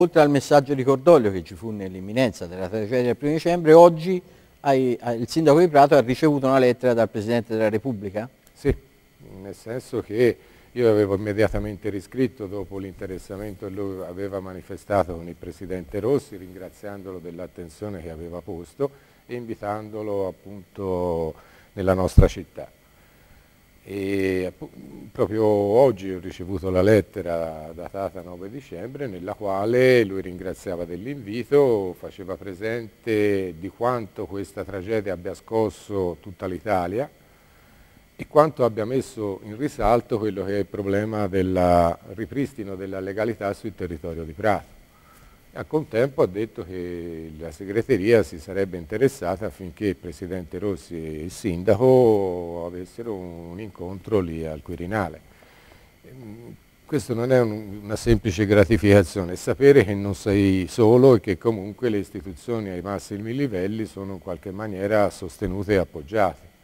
Oltre al messaggio di cordoglio che ci fu nell'imminenza della tragedia del 1 dicembre, oggi hai, il sindaco di Prato ha ricevuto una lettera dal Presidente della Repubblica? Sì, nel senso che io avevo immediatamente riscritto dopo l'interessamento che lui aveva manifestato con il Presidente Rossi, ringraziandolo dell'attenzione che aveva posto e invitandolo appunto nella nostra città. E proprio oggi ho ricevuto la lettera datata 9 dicembre nella quale lui ringraziava dell'invito, faceva presente di quanto questa tragedia abbia scosso tutta l'Italia e quanto abbia messo in risalto quello che è il problema del ripristino della legalità sul territorio di Prato a contempo ha detto che la segreteria si sarebbe interessata affinché il Presidente Rossi e il Sindaco avessero un incontro lì al Quirinale. Ehm, questo non è un, una semplice gratificazione, è sapere che non sei solo e che comunque le istituzioni ai massimi livelli sono in qualche maniera sostenute e appoggiate.